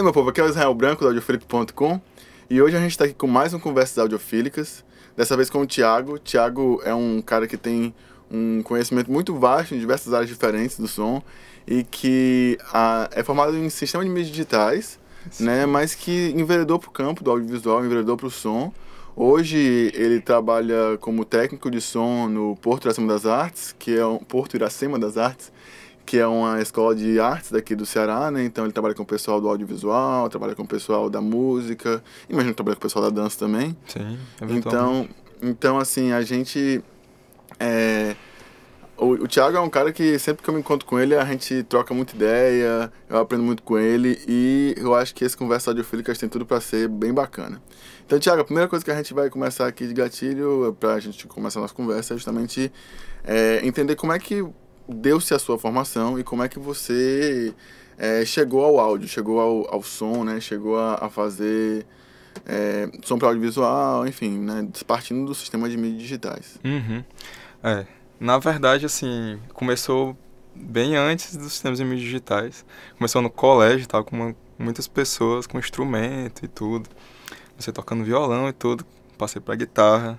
aí, meu povo, aqui é o Israel Branco, do audiofilipo.com E hoje a gente está aqui com mais um Conversas Audiofílicas Dessa vez com o Thiago Thiago é um cara que tem um conhecimento muito vasto em diversas áreas diferentes do som E que a, ah, é formado em sistema de mídias digitais, Sim. né? Mas que enveredou para o campo do audiovisual, enveredou para o som Hoje ele trabalha como técnico de som no Porto Iracema das Artes, que é um Porto Iracema das Artes, que é uma escola de artes daqui do Ceará, né? Então ele trabalha com o pessoal do audiovisual, trabalha com o pessoal da música, imagino que trabalha com o pessoal da dança também. Sim, então, então assim, a gente é, o, o Thiago é um cara que sempre que eu me encontro com ele, a gente troca muita ideia, eu aprendo muito com ele e eu acho que esse conversa audiofílicas tem tudo para ser bem bacana. Então, Thiago, a primeira coisa que a gente vai começar aqui de gatilho, para a gente começar a nossa conversa, é justamente é, entender como é que deu-se a sua formação e como é que você é, chegou ao áudio, chegou ao, ao som, né? Chegou a, a fazer é, som para audiovisual, enfim, né? Partindo do sistema de mídias digitais. Uhum. É, na verdade, assim, começou bem antes dos sistemas de mídias digitais. Começou no colégio, tal, com uma, muitas pessoas com instrumento e tudo. Você tocando violão e tudo. Passei para guitarra,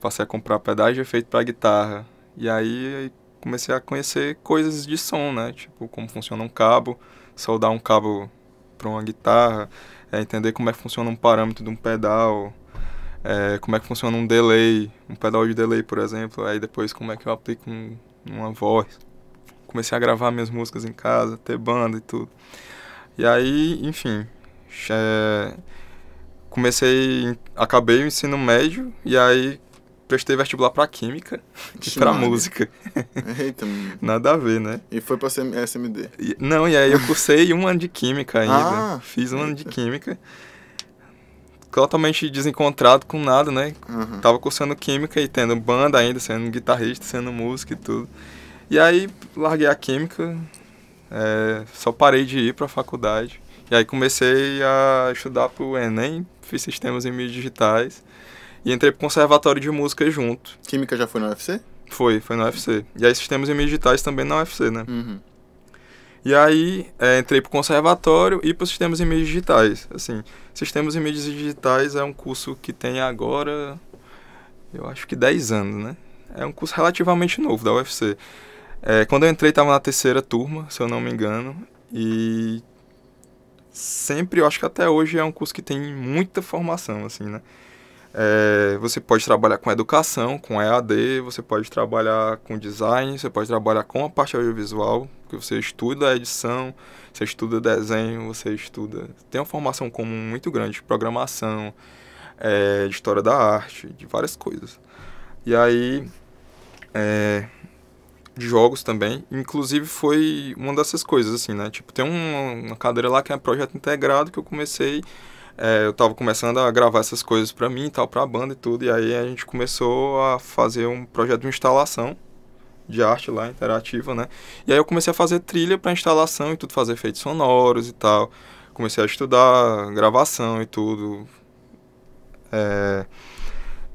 passei a comprar pedais de efeito para guitarra. E aí comecei a conhecer coisas de som, né? Tipo, como funciona um cabo, soldar um cabo para uma guitarra, é, entender como é que funciona um parâmetro de um pedal, é, como é que funciona um delay, um pedal de delay, por exemplo, aí depois como é que eu aplico um, uma voz. Comecei a gravar minhas músicas em casa, ter banda e tudo. E aí, enfim, é, comecei, acabei o ensino médio e aí prestei vestibular para química e para música. Eita, Nada a ver, né? E foi para SMD. E, não, e aí eu cursei um ano de química ainda. Ah, Fiz um eita. ano de química. Totalmente desencontrado com nada, né? Uhum. Tava cursando química e tendo banda ainda, sendo guitarrista, sendo músico e tudo. E aí larguei a química, é, só parei de ir para a faculdade. E aí comecei a estudar pro Enem, fiz sistemas em mídias digitais. E entrei pro conservatório de música junto. Química já foi na UFC? Foi, foi na UFC. E aí sistemas e digitais também na UFC, né? Uhum. E aí é, entrei pro conservatório e pro sistemas e mídias digitais. Assim, sistemas e mídias digitais é um curso que tem agora, eu acho que 10 anos, né? É um curso relativamente novo da UFC. É, quando eu entrei estava na terceira turma, se eu não me engano, e sempre, eu acho que até hoje é um curso que tem muita formação, assim, né? É, você pode trabalhar com educação, com EAD, você pode trabalhar com design, você pode trabalhar com a parte audiovisual, porque você estuda a edição, você estuda desenho, você estuda. Tem uma formação comum muito grande de programação, é, de história da arte, de várias coisas. E aí. É, de jogos também. Inclusive foi uma dessas coisas, assim, né? Tipo, tem uma, uma cadeira lá que é projeto integrado que eu comecei é, eu estava começando a gravar essas coisas para mim e tal, para a banda e tudo. E aí a gente começou a fazer um projeto de instalação de arte lá, interativa, né? E aí eu comecei a fazer trilha para instalação e tudo, fazer efeitos sonoros e tal. Comecei a estudar gravação e tudo. É,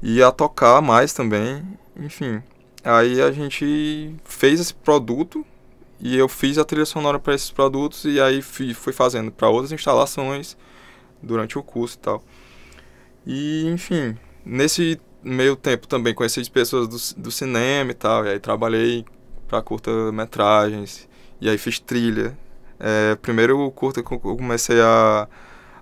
e a tocar mais também, enfim. Aí a gente fez esse produto e eu fiz a trilha sonora para esses produtos e aí fui, fui fazendo para outras instalações durante o curso e tal. E, enfim, nesse meio tempo também conheci pessoas do, do cinema e tal, e aí trabalhei para curta-metragens, e aí fiz trilha. É, primeiro curta que eu comecei a,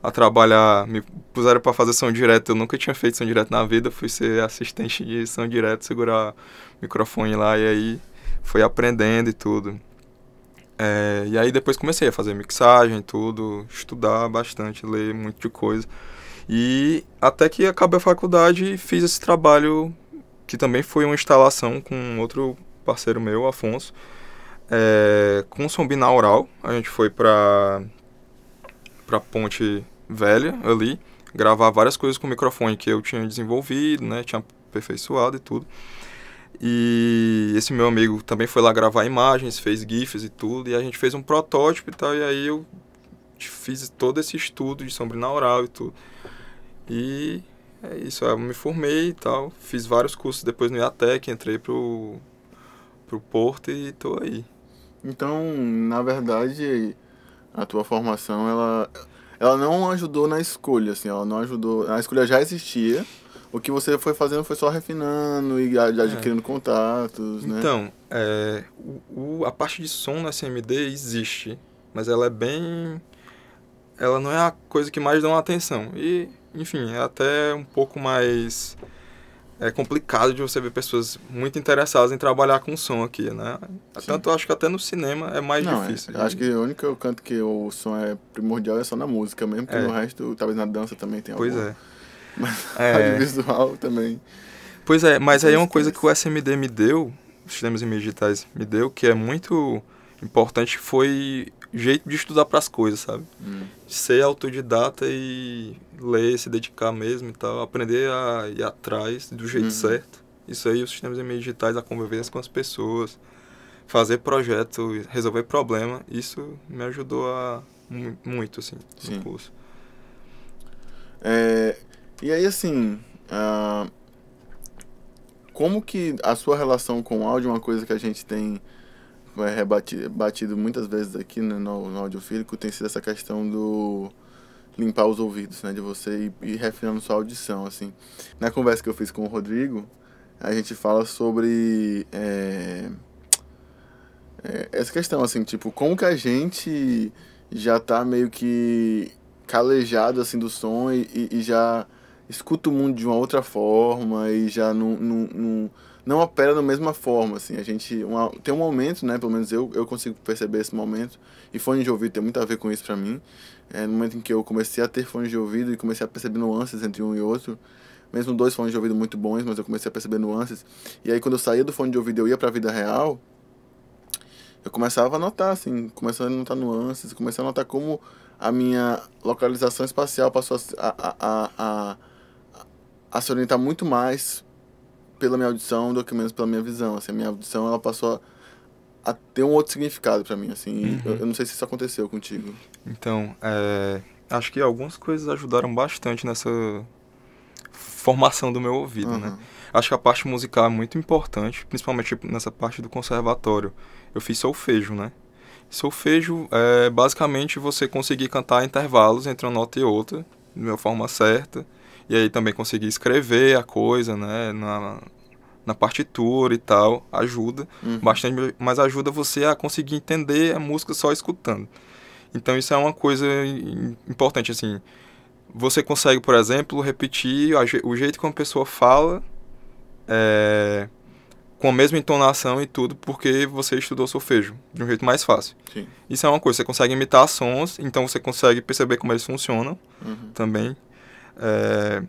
a trabalhar, me puseram para fazer som direto, eu nunca tinha feito som direto na vida, fui ser assistente de som direto, segurar o microfone lá, e aí fui aprendendo e tudo. É, e aí depois comecei a fazer mixagem, tudo, estudar bastante, ler um monte de coisa. E até que acabei a faculdade e fiz esse trabalho, que também foi uma instalação com outro parceiro meu, Afonso, é, com som oral A gente foi para pra Ponte Velha ali, gravar várias coisas com o microfone que eu tinha desenvolvido, né? Tinha aperfeiçoado e tudo. E esse meu amigo também foi lá gravar imagens, fez GIFs e tudo, e a gente fez um protótipo e tal, e aí eu fiz todo esse estudo de sombra oral e tudo. E é isso, eu me formei e tal, fiz vários cursos depois no IATEC, entrei pro, pro Porto e tô aí. Então, na verdade, a tua formação, ela, ela não ajudou na escolha, assim, ela não ajudou... A escolha já existia, o que você foi fazendo foi só refinando e é. adquirindo é. contatos, né? Então, é, o, o, a parte de som na CMD existe, mas ela é bem... Ela não é a coisa que mais dá uma atenção. E, enfim, é até um pouco mais... É complicado de você ver pessoas muito interessadas em trabalhar com som aqui, né? Tanto acho que até no cinema é mais não, é. difícil. É, acho que o único canto que o som é primordial é só na música mesmo, porque é. no resto, talvez na dança também tem pois algum. Pois é. É. também. Pois é, mas aí é uma coisa que o SMD me deu, os sistemas e digitais me deu, que é muito importante, foi jeito de estudar para as coisas, sabe? Hum. Ser autodidata e ler, se dedicar mesmo e tal, aprender a ir atrás do jeito hum. certo. Isso aí, os sistemas e digitais, a convivência com as pessoas, fazer projeto, resolver problema, isso me ajudou a muito, assim, Sim. no curso. É, e aí, assim, uh, como que a sua relação com o áudio, é uma coisa que a gente tem é, eh, rebatido muitas vezes aqui né, no, no audiofílico, tem sido essa questão do limpar os ouvidos, né, de você e ir refinando sua audição, assim. Na conversa que eu fiz com o Rodrigo, a gente fala sobre é, é, essa questão, assim, tipo, como que a gente já tá meio que calejado, assim, do som e, e já escuta o mundo de uma outra forma e já não, não, não, não opera da mesma forma, assim. A gente uma, tem um momento, né? Pelo menos eu, eu consigo perceber esse momento. E fone de ouvido tem muito a ver com isso para mim. É, no momento em que eu comecei a ter fones de ouvido e comecei a perceber nuances entre um e outro. Mesmo dois fones de ouvido muito bons, mas eu comecei a perceber nuances. E aí quando eu saía do fone de ouvido e eu ia pra vida real, eu começava a notar, assim, começando a notar nuances, começando a notar como a minha localização espacial passou a, a, a, a a se orientar tá muito mais pela minha audição do que menos pela minha visão. Assim, a minha audição ela passou a, a ter um outro significado para mim. Assim, uhum. eu, eu, não sei se isso aconteceu contigo. Então, é, acho que algumas coisas ajudaram bastante nessa formação do meu ouvido, uhum. né? Acho que a parte musical é muito importante, principalmente tipo, nessa parte do conservatório. Eu fiz solfejo, né? Solfejo é basicamente você conseguir cantar intervalos entre uma nota e outra, de uma forma certa e aí também conseguir escrever a coisa, né? Na, na partitura e tal, ajuda uhum. bastante, mas ajuda você a conseguir entender a música só escutando. Então isso é uma coisa importante, assim. Você consegue, por exemplo, repetir o jeito que uma pessoa fala é, com a mesma entonação e tudo, porque você estudou solfejo de um jeito mais fácil. Sim. Isso é uma coisa, você consegue imitar sons, então você consegue perceber como eles funcionam uhum. também. É,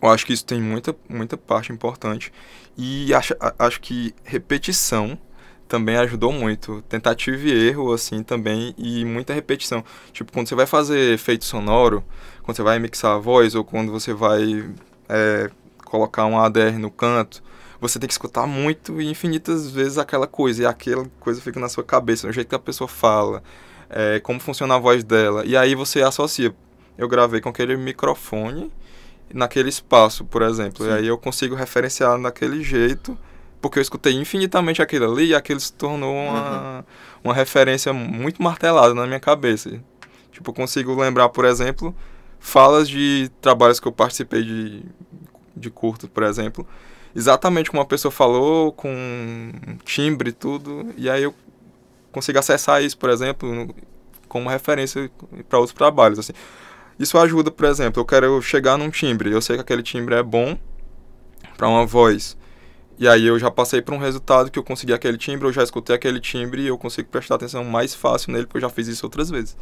eu acho que isso tem muita, muita parte importante. E acho, acho que repetição também ajudou muito. Tentativa e erro, assim, também, e muita repetição. Tipo, quando você vai fazer efeito sonoro, quando você vai mixar a voz, ou quando você vai é, colocar um ADR no canto, você tem que escutar muito e infinitas vezes aquela coisa, e aquela coisa fica na sua cabeça, no jeito que a pessoa fala, é, como funciona a voz dela. E aí você associa, eu gravei com aquele microfone naquele espaço, por exemplo. Sim. E aí eu consigo referenciar daquele jeito, porque eu escutei infinitamente aquilo ali e aquilo se tornou uma, uhum. uma referência muito martelada na minha cabeça. Tipo, eu consigo lembrar, por exemplo, falas de trabalhos que eu participei de, de curto, por exemplo, exatamente como a pessoa falou, com timbre e tudo, e aí eu consigo acessar isso, por exemplo, como referência para outros trabalhos, assim. Isso ajuda, por exemplo, eu quero chegar num timbre, eu sei que aquele timbre é bom para uma voz. E aí eu já passei para um resultado que eu consegui aquele timbre, eu já escutei aquele timbre e eu consigo prestar atenção mais fácil nele, porque eu já fiz isso outras vezes.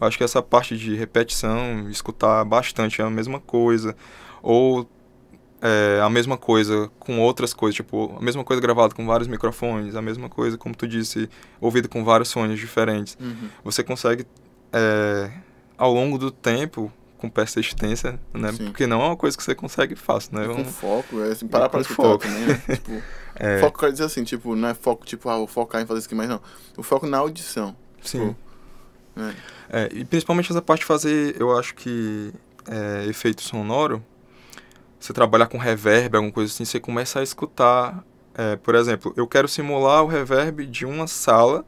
Eu acho que essa parte de repetição, escutar bastante é a mesma coisa, ou é, a mesma coisa com outras coisas, tipo, a mesma coisa gravada com vários microfones, a mesma coisa, como tu disse, ouvido com vários sonhos diferentes. Uhum. Você consegue é, ao longo do tempo, com persistência, né? Sim. Porque não é uma coisa que você consegue fácil, né? com um... foco, é assim, parar escutar foco. também, né? tipo, é. Foco quer dizer assim, tipo, não é foco, tipo, ah, vou focar em fazer isso aqui, mas não. O foco na audição. Sim. Tipo, né? é, e principalmente essa parte de fazer, eu acho que é, efeito sonoro, você trabalhar com reverb, alguma coisa assim, você começa a escutar. É, por exemplo, eu quero simular o reverb de uma sala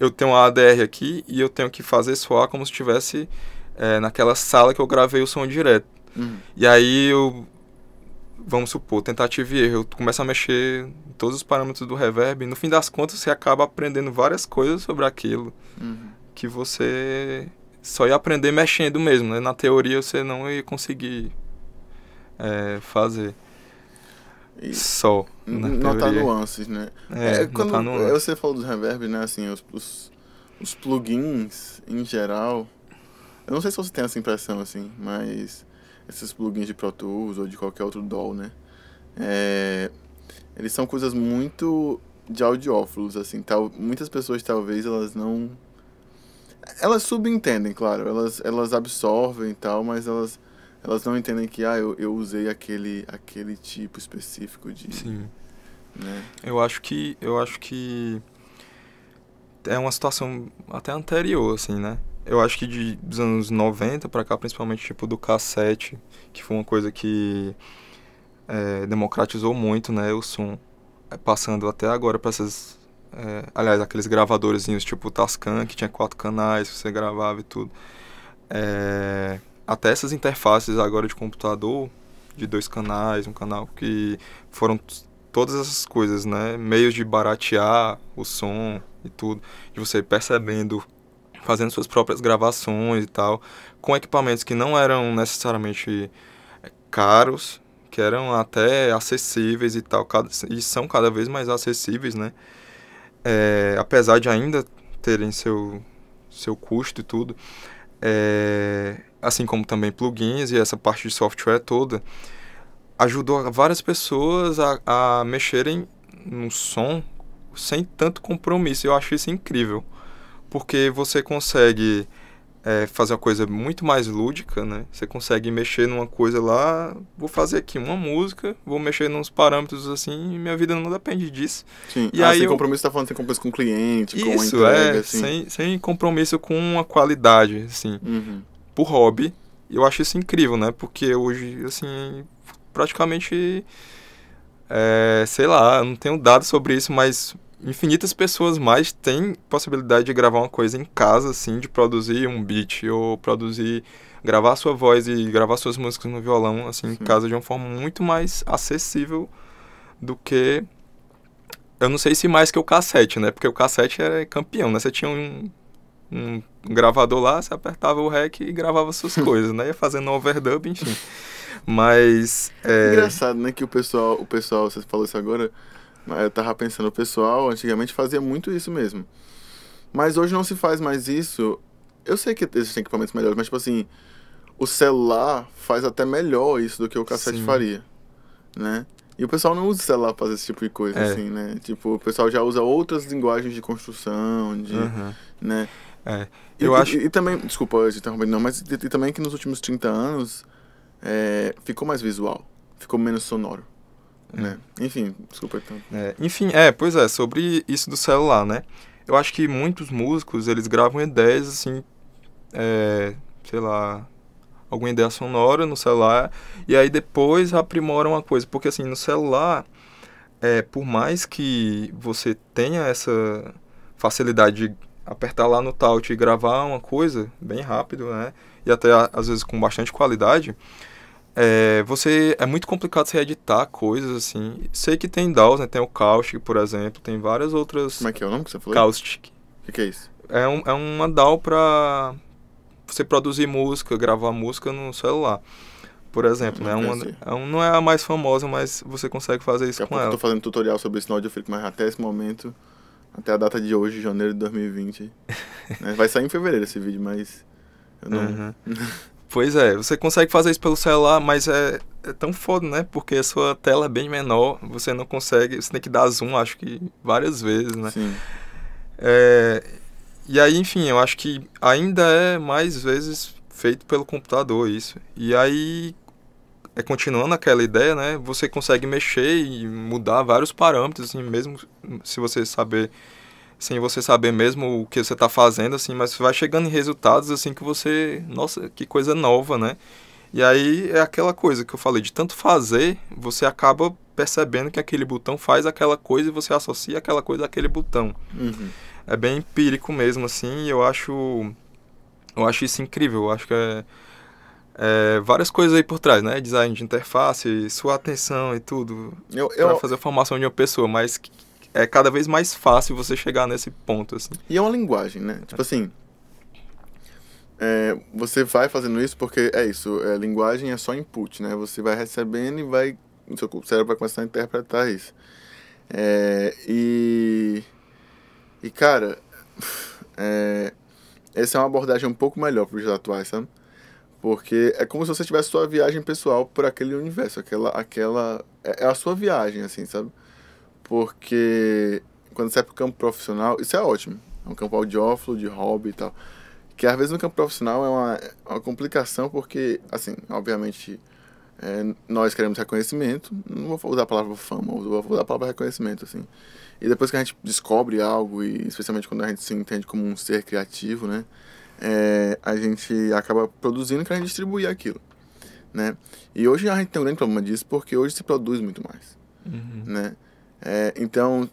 eu tenho a ADR aqui e eu tenho que fazer soar como se estivesse é, naquela sala que eu gravei o som direto. Uhum. E aí eu, vamos supor, tentativa e erro, eu começo a mexer em todos os parâmetros do reverb e no fim das contas você acaba aprendendo várias coisas sobre aquilo uhum. que você só ia aprender mexendo mesmo, né? Na teoria você não ia conseguir é, fazer. E Sol. Notar nuances, né? É, é quando nuances. você falou dos reverb, né? Assim, os, os, os plugins em geral. Eu não sei se você tem essa impressão, assim, mas esses plugins de Pro Tools ou de qualquer outro DAW, né? É, eles são coisas muito de audiófilos, assim. Tal, muitas pessoas, talvez, elas não... Elas subentendem, claro. Elas, elas absorvem e tal, mas elas elas não entendem que ah, eu, eu usei aquele, aquele tipo específico de. Sim. Né? Eu acho que. Eu acho que. É uma situação até anterior, assim, né? Eu acho que de, dos anos 90 para cá, principalmente tipo do cassete, que foi uma coisa que é, democratizou muito, né, o som. É, passando até agora para essas é, aliás, aqueles gravadorzinhos tipo o tascan que tinha quatro canais, você gravava e tudo. É, até essas interfaces agora de computador, de dois canais, um canal que foram todas essas coisas, né? Meios de baratear o som e tudo, de você percebendo, fazendo suas próprias gravações e tal, com equipamentos que não eram necessariamente eh, caros, que eram até acessíveis e tal, e são cada vez mais acessíveis, né? É, apesar de ainda terem seu, seu custo e tudo, é, assim como também plugins e essa parte de software toda, ajudou várias pessoas a, a mexerem no som sem tanto compromisso. Eu acho isso incrível, porque você consegue é, fazer uma coisa muito mais lúdica, né? Você consegue mexer numa coisa lá, vou fazer aqui uma música, vou mexer nos parâmetros assim, e minha vida não depende disso. Sim. E ah, aí sem eu... compromisso, tá falando sem compromisso com o cliente, Isso, com a entrega, é, assim. sem, sem compromisso com a qualidade, assim. Uhum por hobby. eu acho isso incrível, né? Porque hoje, assim, praticamente. É, sei lá, não tenho dados sobre isso, mas infinitas pessoas mais têm possibilidade de gravar uma coisa em casa, assim, de produzir um beat ou produzir, gravar sua voz e gravar suas músicas no violão, assim, Sim. em casa de uma forma muito mais acessível do que. Eu não sei se mais que o cassete, né? Porque o cassete era é campeão, né? Você tinha um um gravador lá, você apertava o REC e gravava suas coisas, né? Ia fazendo um overdub, enfim. Mas. É... Engraçado, né? Que o pessoal, o pessoal, você falou isso agora, eu tava pensando, o pessoal antigamente fazia muito isso mesmo. Mas hoje não se faz mais isso. Eu sei que existem equipamentos melhores, mas tipo assim, o celular faz até melhor isso do que o cassete Sim. faria, né? E o pessoal não usa o celular para fazer esse tipo de coisa, é. assim, né? Tipo, o pessoal já usa outras linguagens de construção, de, uhum. né? É, eu e, acho... E, e, também, desculpa eu não, mas e, e, também que nos últimos 30 anos é, ficou mais visual, ficou menos sonoro. É. Né? Enfim, desculpa então. É, enfim, é, pois é, sobre isso do celular, né? Eu acho que muitos músicos, eles gravam ideias, assim, é, sei lá, alguma ideia sonora no celular, e aí depois aprimoram a coisa, porque assim, no celular, é, por mais que você tenha essa facilidade de apertar lá no Taut e gravar uma coisa bem rápido, né? E até às vezes com bastante qualidade. É, você é muito complicado você editar coisas assim. Sei que tem DAWs, né? Tem o Caustic, por exemplo, tem várias outras. Como é que é o nome que você falou? Caustic. O que, que, é isso? É, um, é uma DAW para você produzir música, gravar música no celular por exemplo, né? não né? Uma, é um, não é a mais famosa, mas você consegue fazer isso Daqui com ela. Eu tô fazendo tutorial sobre esse Node, eu fico, mas até esse momento. Até a data de hoje, janeiro de 2020. Né, vai sair em fevereiro esse vídeo, mas. Eu não... Uhum. pois é, você consegue fazer isso pelo celular, mas é, é tão foda, né? Porque a sua tela é bem menor, você não consegue. Você tem que dar zoom, acho que várias vezes, né? Sim. É, e aí, enfim, eu acho que ainda é mais vezes feito pelo computador isso. E aí, é, continuando aquela ideia, né? Você consegue mexer e mudar vários parâmetros, assim, mesmo se você saber sem você saber mesmo o que você está fazendo, assim, mas vai chegando em resultados assim que você, nossa, que coisa nova, né? E aí é aquela coisa que eu falei, de tanto fazer, você acaba percebendo que aquele botão faz aquela coisa e você associa aquela coisa àquele botão. Uhum. É bem empírico mesmo, assim, e eu acho, eu acho isso incrível, eu acho que é é, várias coisas aí por trás, né? Design de interface, sua atenção e tudo. Eu, eu... Pra fazer a formação de uma pessoa, mas é cada vez mais fácil você chegar nesse ponto, assim. E é uma linguagem, né? Tipo assim. É, você vai fazendo isso porque é isso, é, linguagem é só input, né? Você vai recebendo e vai. O seu cérebro vai começar a interpretar isso. É, e. E, cara. É, essa é uma abordagem um pouco melhor para os atuais, sabe? Porque é como se você tivesse sua viagem pessoal por aquele universo, aquela. aquela é, é a sua viagem, assim, sabe? Porque quando você é pro campo profissional, isso é ótimo. É um campo audiófilo, de hobby e tal. Que às vezes no campo profissional é uma, é uma complicação, porque, assim, obviamente, é, nós queremos reconhecimento. Não vou usar a palavra fama, vou usar a palavra reconhecimento, assim. E depois que a gente descobre algo, e especialmente quando a gente se entende como um ser criativo, né? é, a gente acaba produzindo para distribuir aquilo, né? E hoje a gente tem um grande problema disso porque hoje se produz muito mais, uhum. né? É, então,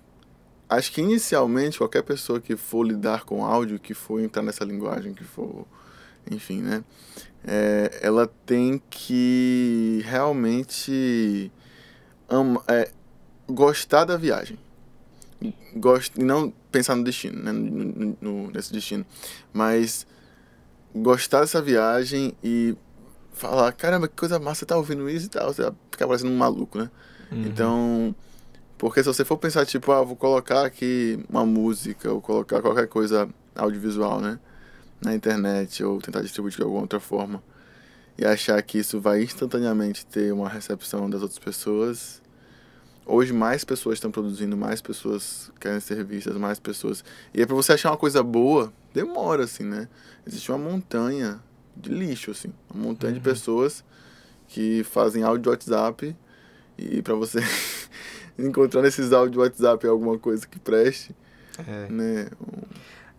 acho que inicialmente qualquer pessoa que for lidar com áudio, que for entrar nessa linguagem, que for, enfim, né? É, ela tem que realmente ama, é, gostar da viagem. e não pensar no destino, né? No, no, nesse destino. Mas gostar dessa viagem e falar, caramba, que coisa massa, você tá ouvindo isso e tal, você fica parecendo um maluco, né? Uhum. Então, porque se você for pensar, tipo, ah, vou colocar aqui uma música, ou colocar qualquer coisa audiovisual, né? Na internet, ou tentar distribuir de alguma outra forma, e achar que isso vai instantaneamente ter uma recepção das outras pessoas, Hoje mais pessoas estão produzindo, mais pessoas querem ser vistas, mais pessoas. E aí, é para você achar uma coisa boa, demora assim, né? Existe uma montanha de lixo assim, uma montanha uhum. de pessoas que fazem áudio de WhatsApp e para você encontrar nesses áudios de WhatsApp alguma coisa que preste, é. né? Um...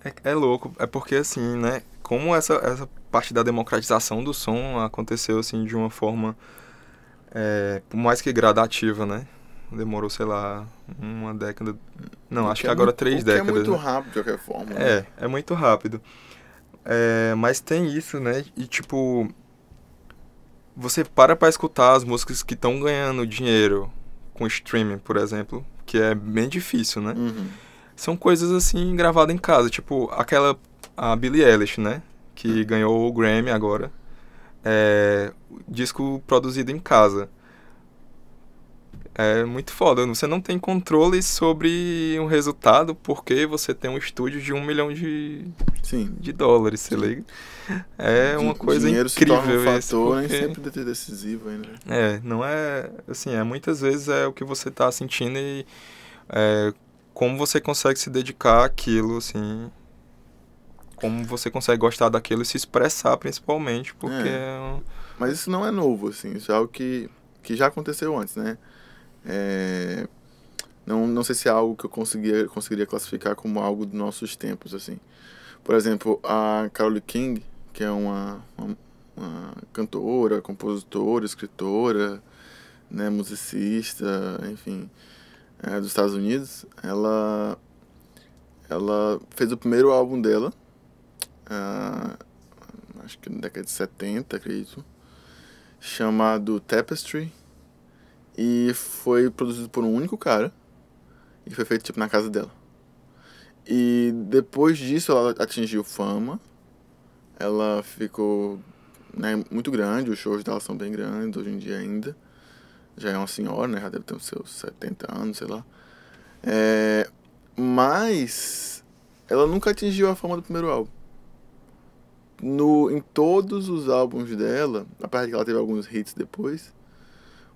É, é louco, é porque assim, né? Como essa, essa parte da democratização do som aconteceu assim de uma forma é, por mais que gradativa, né? demorou, sei lá, uma década. Não, acho que é agora muito, três é décadas. É muito né? rápido a reforma. Né? É, né? é muito rápido. É, mas tem isso, né? E tipo, você para pra escutar as músicas que estão ganhando dinheiro com streaming, por exemplo, que é bem difícil, né? Uhum. São coisas assim gravadas em casa, tipo aquela a Billie Eilish, né? Que uhum. ganhou o Grammy agora. É, disco produzido em casa. É muito foda. Você não tem controle sobre um resultado porque você tem um estúdio de um milhão de, Sim. de dólares, você liga? É uma coisa dinheiro incrível. Dinheiro se um fator, né, porque... nem sempre decisivo ainda. Né? É, não é... Assim, é, muitas vezes é o que você está sentindo e é, como você consegue se dedicar àquilo, assim... Como você consegue gostar daquilo e se expressar, principalmente, porque... É. é Mas isso não é novo, assim. Isso é algo que, que já aconteceu antes, né? É, não, não sei se é algo que eu conseguia, conseguiria classificar como algo dos nossos tempos, assim. Por exemplo, a Carole King, que é uma, uma, uma cantora, compositora, escritora, né, musicista, enfim, é, dos Estados Unidos, ela, ela fez o primeiro álbum dela, uh, acho que na década de 70, acredito, chamado Tapestry, e foi produzido por um único cara. E foi feito tipo na casa dela. E depois disso ela atingiu fama. Ela ficou né, muito grande, os shows dela são bem grandes hoje em dia ainda. Já é uma senhora, né? Já deve ter uns seus 70 anos, sei lá. É, mas ela nunca atingiu a fama do primeiro álbum. No, em todos os álbuns dela, apesar de que ela teve alguns hits depois,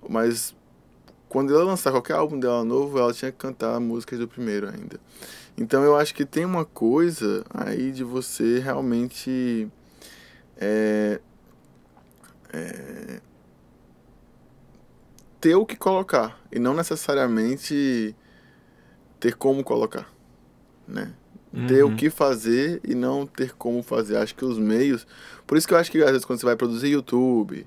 mas quando ela lançar qualquer álbum dela novo, ela tinha que cantar músicas do primeiro ainda. Então eu acho que tem uma coisa aí de você realmente. É, é, ter o que colocar e não necessariamente ter como colocar, né? Uhum. Ter o uhum. que fazer e não ter como fazer. Acho que os meios. Por isso que eu acho que às vezes quando você vai produzir YouTube,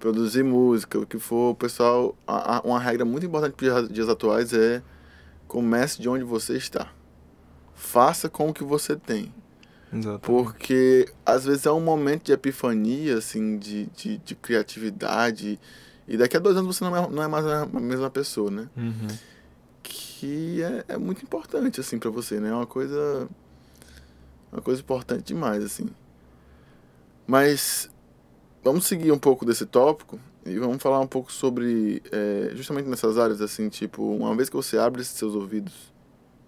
produzir música, o que for, o pessoal, a, a, uma regra muito importante para os dias atuais é comece de onde você está. Faça com o que você tem. Exatamente. Porque às vezes é um momento de epifania, assim, de, de, de, criatividade. E daqui a dois anos você não é, não é mais a mesma pessoa, né? Uhum. Que é, é, muito importante, assim, para você, né? É uma coisa. Uma coisa importante demais, assim. Mas vamos seguir um pouco desse tópico e vamos falar um pouco sobre é, justamente nessas áreas assim tipo uma vez que você abre seus ouvidos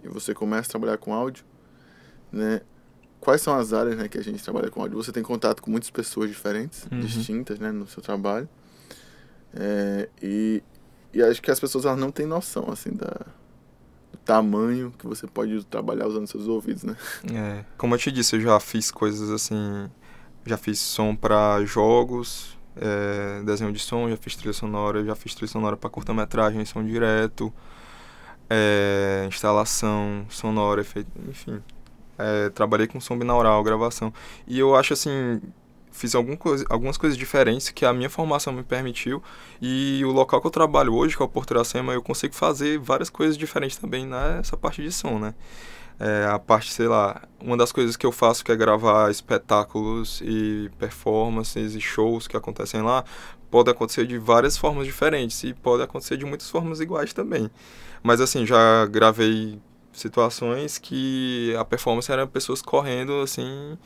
e você começa a trabalhar com áudio né quais são as áreas né que a gente trabalha com áudio você tem contato com muitas pessoas diferentes uhum. distintas né no seu trabalho é, e, e acho que as pessoas elas não têm noção assim da do tamanho que você pode trabalhar usando seus ouvidos né é, como eu te disse eu já fiz coisas assim já fiz som para jogos, é, desenho de som, já fiz trilha sonora, já fiz trilha sonora para curta-metragem, som direto, é, instalação sonora, efeito, enfim. É, trabalhei com som binaural, gravação. E eu acho assim, fiz algum coisa, algumas coisas diferentes que a minha formação me permitiu e o local que eu trabalho hoje, que é o Porto Iracema, eu consigo fazer várias coisas diferentes também nessa parte de som, né? É, a parte, sei lá, uma das coisas que eu faço que é gravar espetáculos e performances e shows que acontecem lá, pode acontecer de várias formas diferentes e pode acontecer de muitas formas iguais também. Mas assim, já gravei situações que a performance era pessoas correndo assim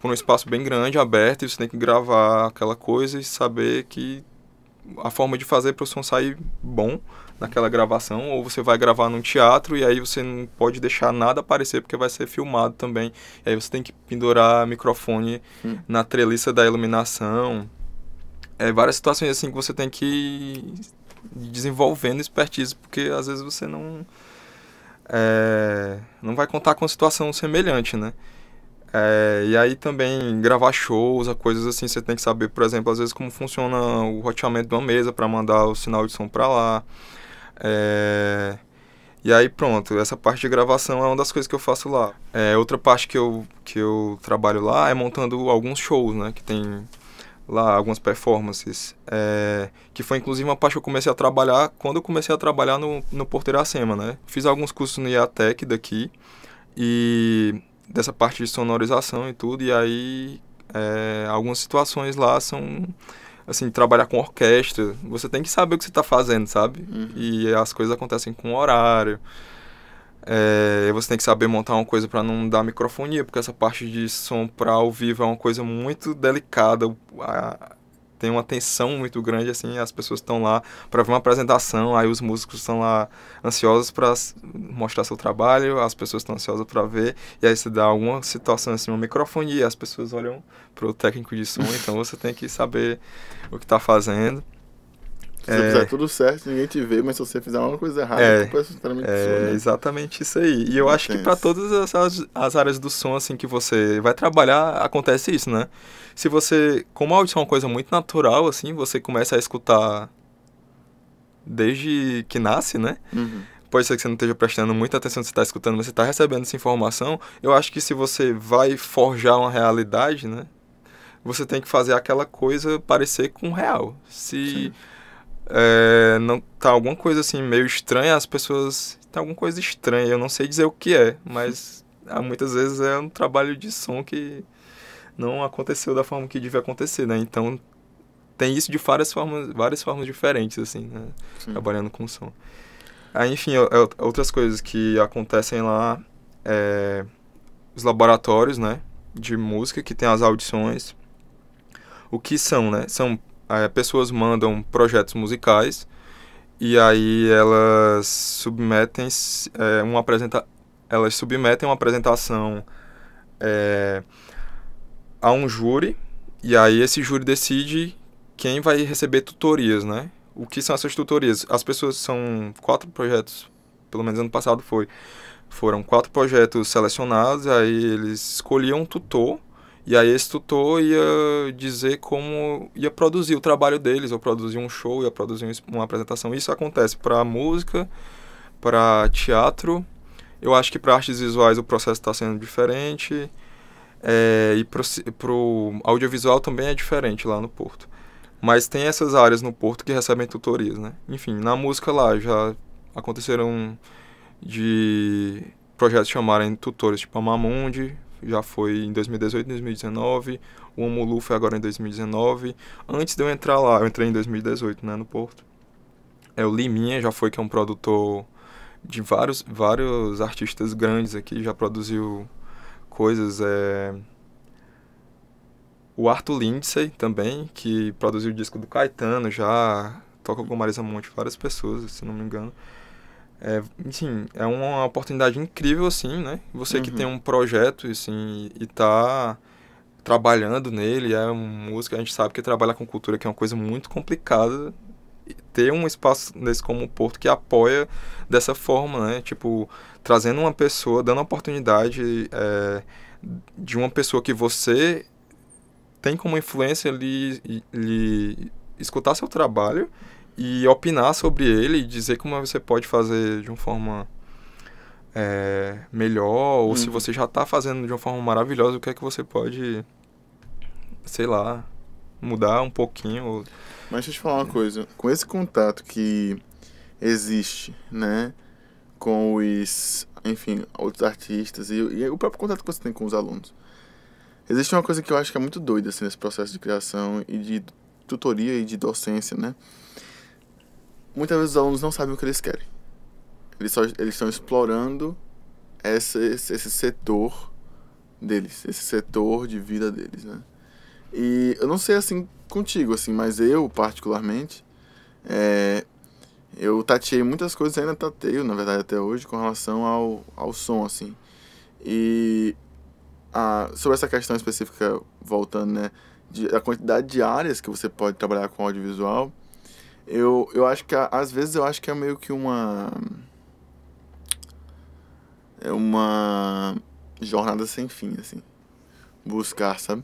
por um espaço bem grande, aberto, e você tem que gravar aquela coisa e saber que a forma de fazer para o som sair bom naquela gravação, ou você vai gravar num teatro e aí você não pode deixar nada aparecer porque vai ser filmado também. E aí você tem que pendurar microfone hum. na treliça da iluminação. É, várias situações assim que você tem que ir desenvolvendo expertise, porque às vezes você não é, não vai contar com uma situação semelhante, né? É, e aí também gravar shows, coisas assim, você tem que saber, por exemplo, às vezes como funciona o roteamento de uma mesa para mandar o sinal de som para lá. É, e aí pronto, essa parte de gravação é uma das coisas que eu faço lá. É, outra parte que eu, que eu trabalho lá é montando alguns shows, né? Que tem lá algumas performances. É, que foi inclusive uma parte que eu comecei a trabalhar quando eu comecei a trabalhar no, no Porteiracema, né? Fiz alguns cursos no IATEC daqui e dessa parte de sonorização e tudo, e aí é, algumas situações lá são assim, trabalhar com orquestra, você tem que saber o que você está fazendo, sabe? Uhum. E as coisas acontecem com horário. É, você tem que saber montar uma coisa para não dar microfonia, porque essa parte de som para ao vivo é uma coisa muito delicada. A, tem uma tensão muito grande, assim, as pessoas estão lá para ver uma apresentação, aí os músicos estão lá ansiosos para mostrar seu trabalho, as pessoas estão ansiosas para ver, e aí se dá alguma situação, assim, microfone e as pessoas olham para o técnico de som, então você tem que saber o que está fazendo. Se você é. fizer tudo certo, ninguém te vê, mas se você fizer alguma coisa errada, é, é sinceramente é sua, né? exatamente isso aí. E eu acho que para todas as, as, áreas do som, assim, que você vai trabalhar, acontece isso, né? Se você, como a audição é uma coisa muito natural, assim, você começa a escutar desde que nasce, né? Uhum. Pode ser que você não esteja prestando muita atenção no que você está escutando, mas você está recebendo essa informação. Eu acho que se você vai forjar uma realidade, né? Você tem que fazer aquela coisa parecer com real. Se... Sim é, não tá alguma coisa assim meio estranha, as pessoas tá alguma coisa estranha, eu não sei dizer o que é, mas há muitas vezes é um trabalho de som que não aconteceu da forma que devia acontecer, né? Então tem isso de várias formas, várias formas diferentes assim, né? trabalhando com som. Aí, ah, enfim, outras coisas que acontecem lá é, os laboratórios, né, de música que tem as audições. O que são, né? São é, pessoas mandam projetos musicais e aí elas submetem é, uma apresenta elas submetem uma apresentação é, a um júri e aí esse júri decide quem vai receber tutorias, né? O que são essas tutorias? As pessoas são quatro projetos, pelo menos ano passado foi, foram quatro projetos selecionados, aí eles escolhiam um tutor e aí esse tutor ia dizer como ia produzir o trabalho deles, ou produzir um show, ia produzir uma apresentação. Isso acontece para música, para teatro. Eu acho que para artes visuais o processo está sendo diferente. É, e para o audiovisual também é diferente lá no Porto. Mas tem essas áreas no Porto que recebem tutorias, né? Enfim, na música lá já aconteceram de projetos chamarem tutores, tipo a Mamundi, já foi em 2018, 2019. O Omolu foi agora em 2019. Antes de eu entrar lá, eu entrei em 2018, né, no Porto. É o Liminha, já foi que é um produtor de vários, vários artistas grandes aqui, já produziu coisas. É... O Arthur Lindsay também, que produziu o disco do Caetano, já toca com Marisa Monte, várias pessoas, se não me engano. É, enfim, é uma oportunidade incrível, assim, né? Você uhum. que tem uhum. um projeto, assim, e tá trabalhando nele, é um a gente sabe que trabalhar com cultura que é uma coisa muito complicada, ter um espaço desse como o Porto que apoia dessa forma, né? Tipo, trazendo uma pessoa, dando a oportunidade é, de uma pessoa que você tem como influência lhe, lhe escutar seu trabalho e opinar sobre ele e dizer como você pode fazer de uma forma é, melhor, ou hum. se uhum. você já está fazendo de uma forma maravilhosa, o que é que você pode, sei lá, mudar um pouquinho. Ou... Mas deixa eu te falar uma coisa, com esse contato que existe, né, com os, enfim, outros artistas e, e o próprio contato que você tem com os alunos, Existe uma coisa que eu acho que é muito doida assim, nesse processo de criação e de tutoria e de docência, né? Muitas vezes os alunos não sabem o que eles querem. Eles, só, eles estão explorando esse, esse setor deles, esse setor de vida deles, né? E eu não sei assim contigo, assim, mas eu particularmente, é, eu tateei muitas coisas, ainda tateio, na verdade, até hoje, com relação ao, ao som, assim. E a, sobre essa questão específica, voltando, né, de, a quantidade de áreas que você pode trabalhar com audiovisual, eu, eu acho que, às vezes, eu acho que é meio que uma. É uma jornada sem fim, assim. Buscar, sabe?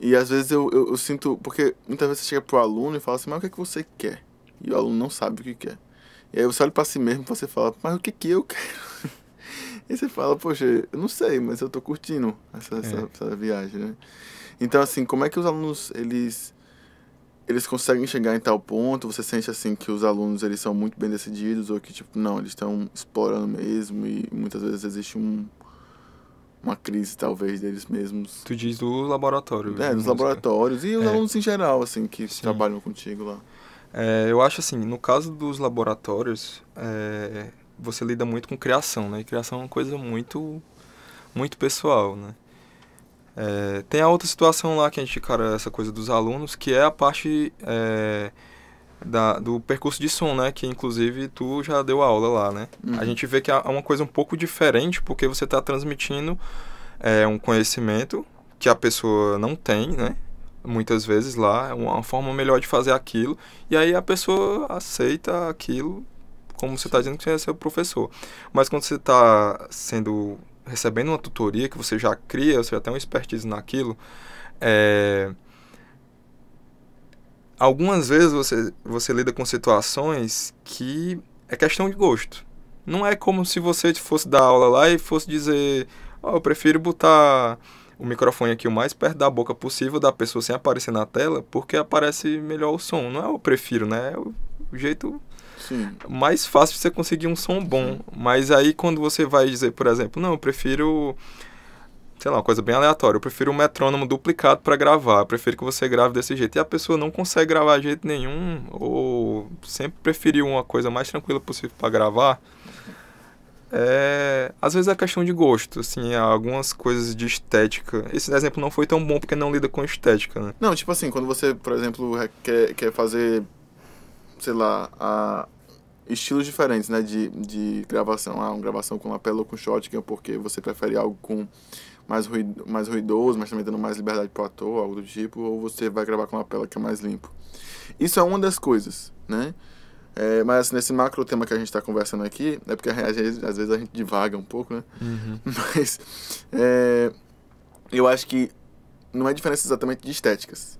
E às vezes eu, eu, eu, sinto. Porque muitas vezes você chega pro aluno e fala assim, mas o que, é que você quer? E o aluno não sabe o que quer. E aí você olha para si mesmo e você fala, mas o que, que eu quero? e você fala, poxa, eu não sei, mas eu tô curtindo essa, é. essa, essa viagem, né? Então, assim, como é que os alunos, eles eles conseguem chegar em tal ponto, você sente assim que os alunos eles são muito bem decididos ou que tipo, não, eles estão explorando mesmo e muitas vezes existe um uma crise talvez deles mesmos. Tu diz do laboratório. É, dos laboratórios e os é. alunos em geral assim que Sim. trabalham contigo lá. É, eu acho assim, no caso dos laboratórios, é, você lida muito com criação, né? E criação é uma coisa muito muito pessoal, né? É, tem a outra situação lá que a gente encara essa coisa dos alunos, que é a parte é, da, do percurso de som, né? Que inclusive tu já deu aula lá, né? Uhum. A gente vê que é uma coisa um pouco diferente, porque você está transmitindo é, um conhecimento que a pessoa não tem, né? Muitas vezes lá, é uma forma melhor de fazer aquilo, e aí a pessoa aceita aquilo, como você está dizendo que você é seu professor. Mas quando você está sendo recebendo uma tutoria que você já cria, você já tem uma expertise naquilo, é, algumas vezes você, você lida com situações que é questão de gosto. Não é como se você fosse dar aula lá e fosse dizer, oh, eu prefiro botar o microfone aqui o mais perto da boca possível da pessoa sem aparecer na tela, porque aparece melhor o som. Não é o prefiro, né? É o jeito mais fácil você conseguir um som bom. Sim. Mas aí quando você vai dizer, por exemplo, não, eu prefiro sei lá, uma coisa bem aleatória. Eu prefiro um metrônomo duplicado para gravar. Eu prefiro que você grave desse jeito. E a pessoa não consegue gravar de jeito nenhum ou sempre preferiu uma coisa mais tranquila possível para gravar. É, às vezes é questão de gosto, assim, algumas coisas de estética. Esse exemplo não foi tão bom porque não lida com estética, né? Não, tipo assim, quando você, por exemplo, quer, quer fazer, sei lá, a, estilos diferentes, né, de, de gravação. Ah, uma gravação com lapela ou com shotgun, é porque você prefere algo com mais, ruido, mais ruidoso, mas também dando mais liberdade pro ator, algo do tipo, ou você vai gravar com lapela que é mais limpo. Isso é uma das coisas, né? É, mas nesse macro tema que a gente está conversando aqui, é porque às vezes, às vezes a gente divaga um pouco, né? Uhum. Mas é, eu acho que não é diferença exatamente de estéticas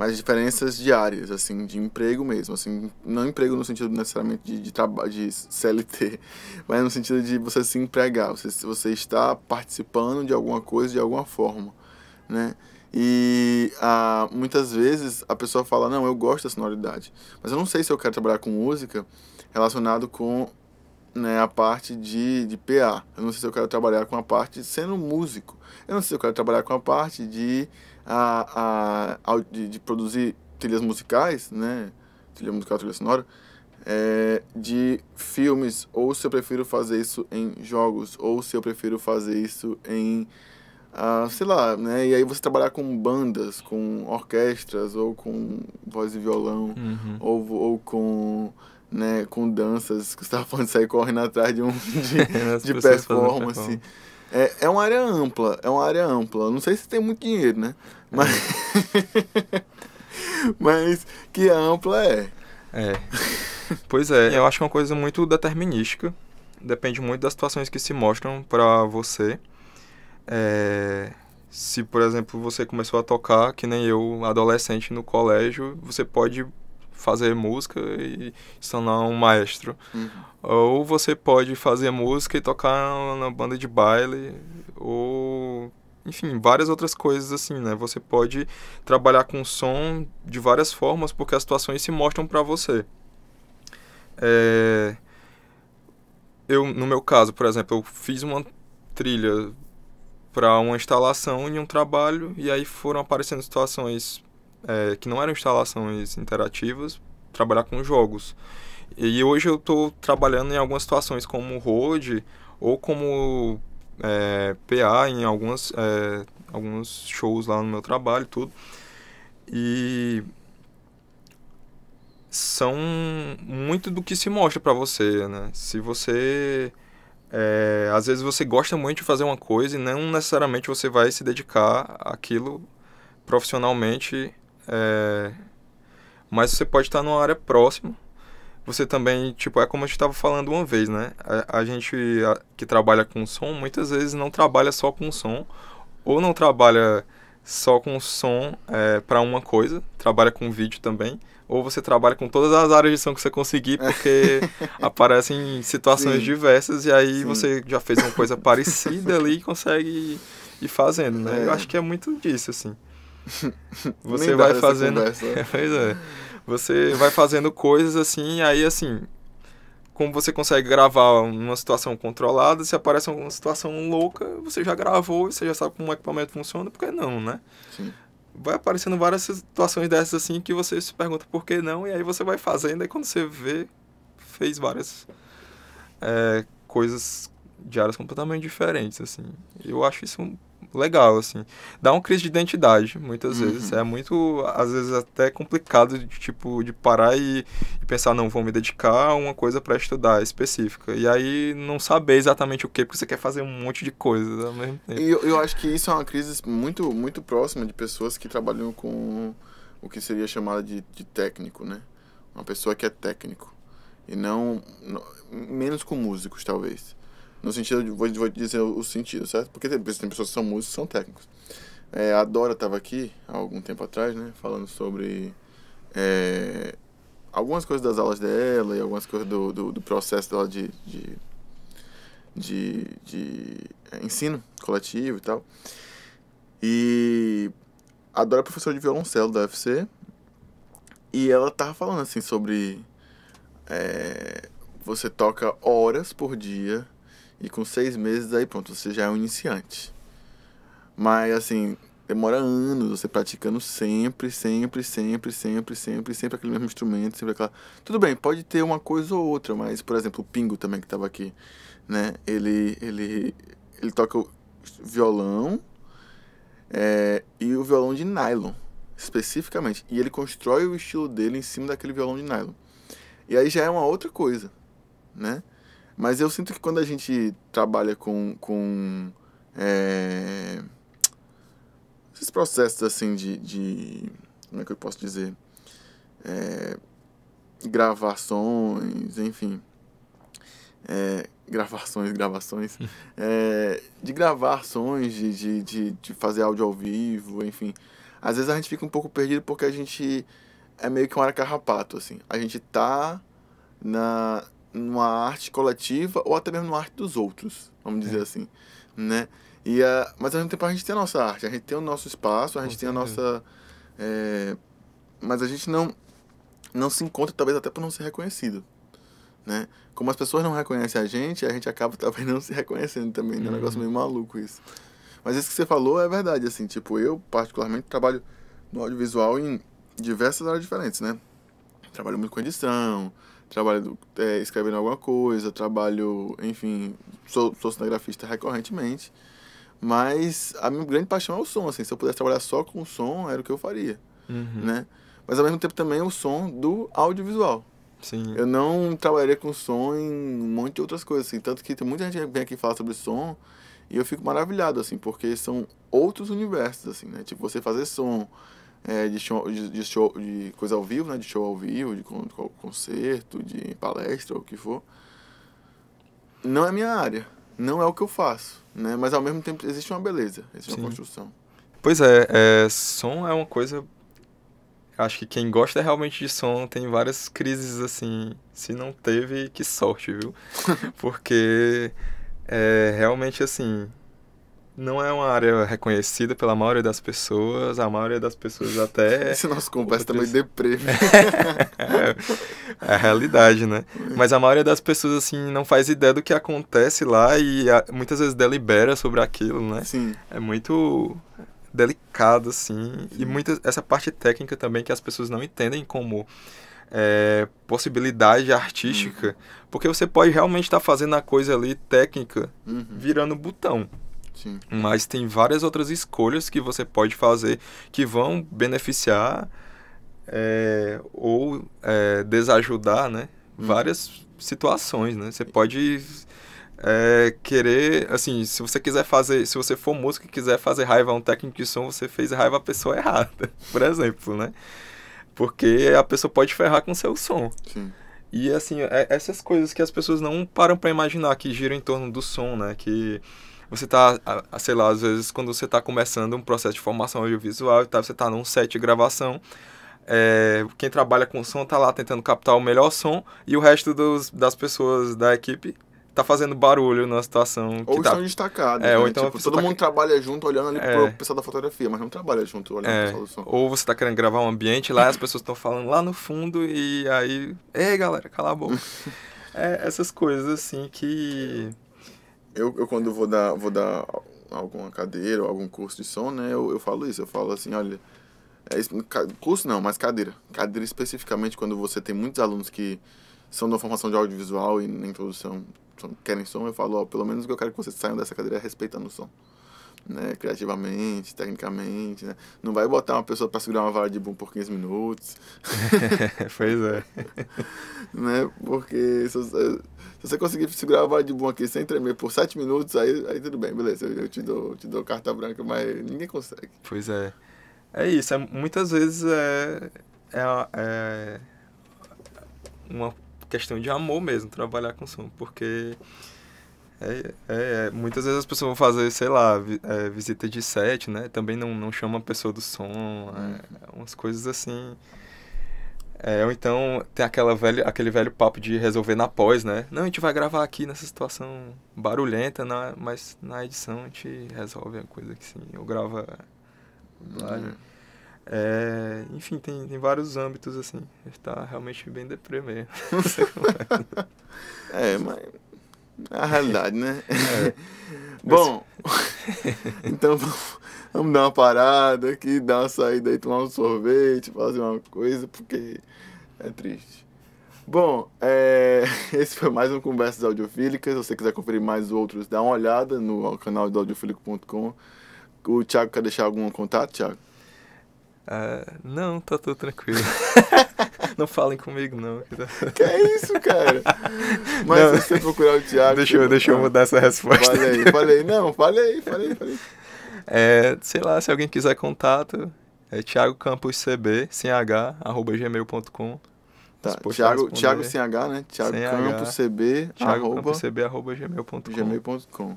mas diferenças diárias, assim, de emprego mesmo, assim, não emprego no sentido necessariamente de, de trabalho, de CLT, mas no sentido de você se empregar, você, você está participando de alguma coisa de alguma forma, né? E ah, muitas vezes a pessoa fala, não, eu gosto da sonoridade, mas eu não sei se eu quero trabalhar com música relacionado com né, a parte de, de PA, eu não sei se eu quero trabalhar com a parte de sendo músico, eu não sei se eu quero trabalhar com a parte de a, a, a de, de, produzir trilhas musicais, né? Trilha musical, trilha sonora, é, de filmes, ou se eu prefiro fazer isso em jogos, ou se eu prefiro fazer isso em. Ah, sei lá, né? E aí você trabalhar com bandas, com orquestras, ou com voz e violão, uhum. ou, ou com né, com danças, que você estava falando de sair correndo atrás de um de, de performance. É, é uma área ampla, é uma área ampla. Não sei se tem muito dinheiro, né? Mas. Mas que é ampla é. É. Pois é, eu acho que é uma coisa muito determinística. Depende muito das situações que se mostram para você. É, se, por exemplo, você começou a tocar, que nem eu, adolescente, no colégio, você pode fazer música e se tornar um maestro. Uhum. Ou você pode fazer música e tocar na banda de baile, ou enfim, várias outras coisas assim, né? Você pode trabalhar com som de várias formas porque as situações se mostram para você. É... Eu, no meu caso, por exemplo, eu fiz uma trilha para uma instalação e um trabalho e aí foram aparecendo situações é, que não eram instalações interativas, trabalhar com jogos. E hoje eu estou trabalhando em algumas situações como road ou como é, PA em algumas, é, alguns shows lá no meu trabalho tudo. E são muito do que se mostra para você, né? Se você... É, às vezes você gosta muito de fazer uma coisa e não necessariamente você vai se dedicar àquilo profissionalmente é... Mas você pode estar numa área próxima. Você também, tipo, é como a gente estava falando uma vez, né? A, a gente a, que trabalha com som, muitas vezes não trabalha só com som, ou não trabalha só com som é, para uma coisa, trabalha com vídeo também, ou você trabalha com todas as áreas de som que você conseguir, é. porque aparecem situações Sim. diversas e aí Sim. você já fez uma coisa parecida ali e consegue ir fazendo, né? É. Eu acho que é muito disso, assim. você vai fazendo. Né? pois é. Você vai fazendo coisas assim, e aí assim, como você consegue gravar uma situação controlada, se aparece uma situação louca, você já gravou, você já sabe como o equipamento funciona, por que não, né? Sim. Vai aparecendo várias situações dessas assim que você se pergunta por que não, e aí você vai fazendo, e quando você vê, fez várias é, coisas de áreas completamente diferentes, assim. Eu acho isso um legal, assim. Dá um crise de identidade, muitas uhum. vezes. É muito, às vezes, até complicado de, tipo, de parar e, e pensar, não, vou me dedicar a uma coisa para estudar específica. E aí não saber exatamente o que, porque você quer fazer um monte de coisa ao mesmo tempo. E eu, eu acho que isso é uma crise muito, muito próxima de pessoas que trabalham com o que seria chamada de, de técnico, né? Uma pessoa que é técnico. E não, não. Menos com músicos, talvez. No sentido, vou, vou dizer o sentido, certo? Porque tem, tem pessoas que são músicos e são técnicos. É, a Dora estava aqui há algum tempo atrás, né? Falando sobre é, algumas coisas das aulas dela e algumas coisas do, do, do processo dela de, de, de, de é, ensino coletivo e tal. E a Dora é professora de violoncelo da UFC e ela tava falando assim sobre é, você toca horas por dia e com seis meses, aí pronto, você já é um iniciante. Mas assim, demora anos você praticando sempre, sempre, sempre, sempre, sempre, sempre aquele mesmo instrumento, sempre aquela. Tudo bem, pode ter uma coisa ou outra, mas, por exemplo, o Pingo também que estava aqui, né? Ele, ele, ele toca o violão é, e o violão de nylon, especificamente. E ele constrói o estilo dele em cima daquele violão de nylon. E aí já é uma outra coisa, né? Mas eu sinto que quando a gente trabalha com, com é, esses processos assim de, de, Como é que eu posso dizer? É, gravações, enfim. É, gravações, gravações. É, de gravar sons, de, de, de, de fazer áudio ao vivo, enfim. Às vezes a gente fica um pouco perdido porque a gente é meio que um carrapato, assim. A gente tá na, numa arte coletiva ou até mesmo na arte dos outros, vamos dizer é. assim, né? E a, mas ao mesmo tempo a gente tem a nossa arte, a gente tem o nosso espaço, a gente Com tem certeza. a nossa... É, mas a gente não, não se encontra, talvez até por não ser reconhecido, né? Como as pessoas não reconhecem a gente, a gente acaba talvez não se reconhecendo também, né? É um negócio uhum. meio maluco isso. Mas isso que você falou é verdade, assim, tipo, eu particularmente trabalho no audiovisual em diversas áreas diferentes, né? Trabalho muito com edição, trabalho é, escrevendo alguma coisa, trabalho, enfim, sou, sou cinegrafista recorrentemente. Mas a minha grande paixão é o som, assim, se eu pudesse trabalhar só com o som, era o que eu faria, uhum. né? Mas ao mesmo tempo também é o som do audiovisual. Sim. Eu não trabalharia com som em um monte de outras coisas, assim, tanto que tem muita gente que vem aqui falar sobre som e eu fico maravilhado, assim, porque são outros universos, assim, né? Tipo, você fazer som, é, de, show, de, de, show, de coisa ao vivo, né? De show ao vivo, de concerto, de palestra, ou o que for. Não é minha área, não é o que eu faço, né? Mas ao mesmo tempo existe uma beleza, existe Sim. uma construção. Pois é, é, som é uma coisa. Acho que quem gosta realmente de som tem várias crises assim. Se não teve, que sorte, viu? Porque é realmente assim não é uma área reconhecida pela maioria das pessoas, a maioria das pessoas até... Esse nosso conversa também tá meio deprê. É, é a realidade, né? É. Mas a maioria das pessoas, assim, não faz ideia do que acontece lá e muitas vezes delibera sobre aquilo, né? Sim. É muito delicado, assim, Sim. e muitas, essa parte técnica também que as pessoas não entendem como... É, possibilidade artística, uhum. porque você pode realmente estar tá fazendo a coisa ali técnica, uhum. virando botão. Mas tem várias outras escolhas que você pode fazer que vão beneficiar é, ou é, desajudar, né? Uhum. Várias situações, né? Você pode é, querer, assim, se você quiser fazer, se você for músico e quiser fazer raiva a um técnico de som, você fez raiva à pessoa errada, por exemplo, né? Porque a pessoa pode ferrar com seu som. Sim. E assim, é, essas coisas que as pessoas não param para imaginar que giram em torno do som, né? Que você tá, sei lá, às vezes quando você está começando um processo de formação audiovisual e tá, você está num set de gravação, é, quem trabalha com som está lá tentando captar o melhor som e o resto dos, das pessoas da equipe tá fazendo barulho numa situação ou tá estão destacados é, né? ou então tipo, todo tá... mundo trabalha junto olhando ali é... pro pessoal da fotografia mas não trabalha junto olhando é... pro pessoal do som ou você tá querendo gravar um ambiente lá as pessoas estão falando lá no fundo e aí ei galera cala a boca é, essas coisas assim que eu, eu quando vou dar, vou dar alguma cadeira ou algum curso de som, né, eu, eu falo isso, eu falo assim, olha, é, curso não, mas cadeira. Cadeira especificamente quando você tem muitos alunos que são da formação de audiovisual e nem introdução querem som, eu falo, ó, pelo menos o que eu quero que vocês saiam dessa cadeira é respeitando o som né, criativamente, tecnicamente, né? Não vai botar uma pessoa para segurar uma vara de boom por 15 minutos. pois é. né? Porque se você, se você, conseguir segurar a vara de boom aqui sem tremer por 7 minutos, aí, aí tudo bem, beleza, eu, eu te dou, te dou carta branca, mas ninguém consegue. Pois é. É isso, é, muitas vezes é, é, é uma questão de amor mesmo, trabalhar com som, porque é, é, é, muitas vezes as pessoas vão fazer, sei lá, vi, é, visita de sete né? Também não, não chama a pessoa do som, é, uhum. umas coisas assim. É, ou então tem aquela velha, aquele velho papo de resolver na pós, né? Não, a gente vai gravar aqui nessa situação barulhenta, na, mas na edição a gente resolve a coisa que sim, eu gravo. Uhum. É, enfim, tem, tem vários âmbitos assim. Está realmente bem deprê é. é, mas a realidade, né? É. Bom, então vamos dar uma parada aqui, dar uma saída aí, tomar um sorvete, fazer uma coisa, porque é triste. Bom, é, esse foi mais um Conversas Audiofílicas. Se você quiser conferir mais outros, dá uma olhada no canal do audiofílico.com. O Thiago quer deixar algum contato, Thiago? Ah, não, tá tudo tranquilo. não falem comigo, não. Que é isso, cara? Mas não, você procurar o Thiago? Deixa, eu, deixa eu mudar essa resposta. Falei, falei, não, falei, falei, falei. É, sei lá, se alguém quiser contato, é Thiago Campos CB, sem H, arroba gmail.com. Tá, Thiago, Thiago sem H, né? Thiago Campos CB, Thiago arroba, Campos CB, arroba gmail.com. Gmail.com.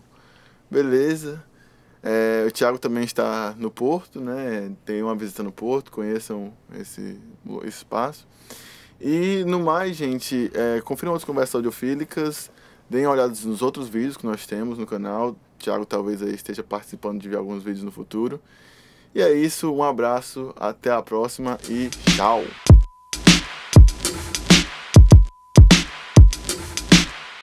Beleza. É, o Thiago também está no Porto, né? Tem uma visita no Porto, conheçam esse, esse espaço. E no mais, gente, é, confiram as conversas audiofílicas, deem olhadas nos outros vídeos que nós temos no canal. O Thiago talvez esteja participando de alguns vídeos no futuro. E é isso, um abraço, até a próxima e tchau!